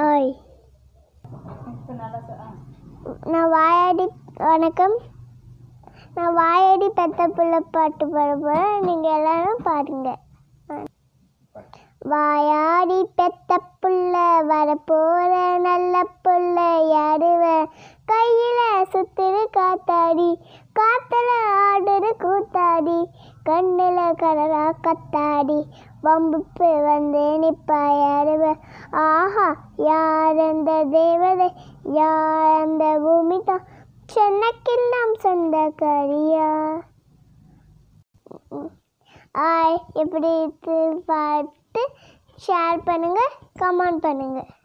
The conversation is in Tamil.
ஆய் நான் வாயாடி வணக்கம் நான் வாயாடி பெத்த பிள்ளை பாட்டு பாட போகிறேன் நீங்கள் எல்லாரும் பாருங்க வாயாடி பெத்த புள்ள வரப்போற நல்ல புள்ள யாருவ கையில சுத்துரு காத்தாடி காத்துல ஆடுற கூத்தாடி கண்ணுல கடலா கத்தாடி வம்புப்பு வந்து நிப்பா யாருவ யார் அந்த தேவதை யார் அந்த பூமி தான் சொந்த கரியா ஆய் எப்படி பார்த்து ஷேர் பண்ணுங்கள் கமெண்ட் பண்ணுங்கள்